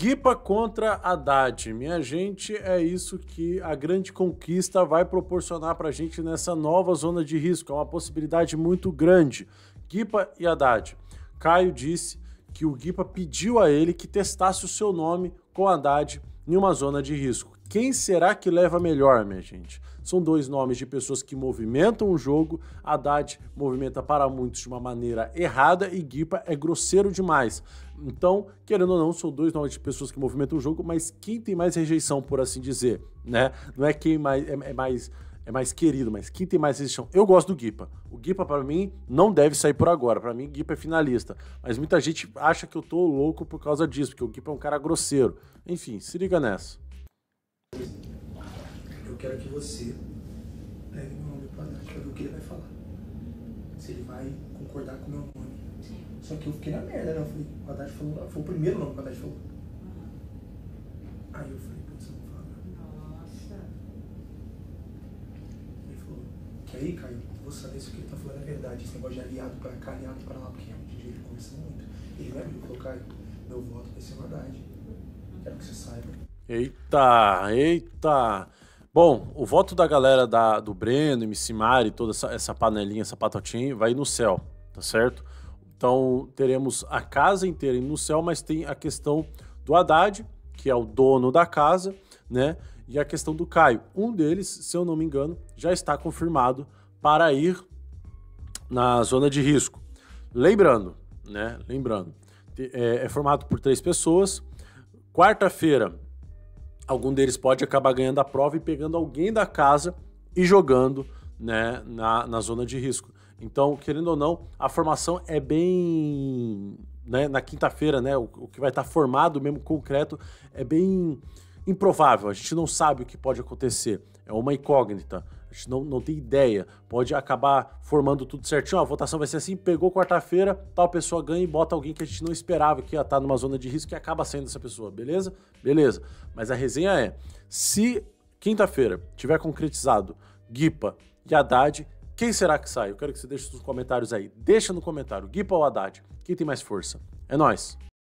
Guipa contra Haddad. Minha gente, é isso que a grande conquista vai proporcionar para a gente nessa nova zona de risco. É uma possibilidade muito grande. Guipa e Haddad. Caio disse que o Guipa pediu a ele que testasse o seu nome com Haddad em uma zona de risco. Quem será que leva melhor, minha gente? São dois nomes de pessoas que movimentam o jogo. Haddad movimenta para muitos de uma maneira errada e Guipa é grosseiro demais. Então, querendo ou não, são dois nomes de pessoas que movimentam o jogo, mas quem tem mais rejeição, por assim dizer, né? Não é quem mais, é, é mais é mais querido, mas quem tem mais rejeição? Eu gosto do Guipa. O Guipa, para mim, não deve sair por agora. Para mim, Guipa é finalista. Mas muita gente acha que eu tô louco por causa disso, porque o Guipa é um cara grosseiro. Enfim, se liga nessa. Eu quero que você leve meu nome para Nath para ver o que ele vai falar. Se ele vai concordar com o meu nome. Sim. Só que eu fiquei na merda, né? Eu falei, o Haddad falou, ah, foi o primeiro nome que o Haddad falou. Uhum. Aí eu falei, putz, eu não falo. Nossa. Ele falou, que aí, Caio, vou saber se o que ele tá falando é verdade. Esse negócio de aliado pra cá, aliado pra lá, porque realmente é ele conversa muito. Ele vai me colocar, meu voto vai ser Haddad. Quero que você saiba. Eita, eita. Bom, o voto da galera da, do Breno, MC Mari, toda essa, essa panelinha, essa patotinha, vai no céu, tá certo? Então teremos a casa inteira no céu, mas tem a questão do Haddad, que é o dono da casa, né? E a questão do Caio. Um deles, se eu não me engano, já está confirmado para ir na zona de risco. Lembrando, né? Lembrando, é, é formado por três pessoas. Quarta-feira algum deles pode acabar ganhando a prova e pegando alguém da casa e jogando né, na, na zona de risco. Então, querendo ou não, a formação é bem. Né, na quinta-feira, né, o, o que vai estar tá formado mesmo, concreto, é bem improvável, a gente não sabe o que pode acontecer, é uma incógnita, a gente não, não tem ideia, pode acabar formando tudo certinho, a votação vai ser assim, pegou quarta-feira, tal pessoa ganha e bota alguém que a gente não esperava que ia estar numa zona de risco e acaba sendo essa pessoa, beleza? Beleza. Mas a resenha é, se quinta-feira tiver concretizado Guipa e Haddad, quem será que sai? Eu quero que você deixe nos comentários aí. Deixa no comentário, Guipa ou Haddad, quem tem mais força? É nós.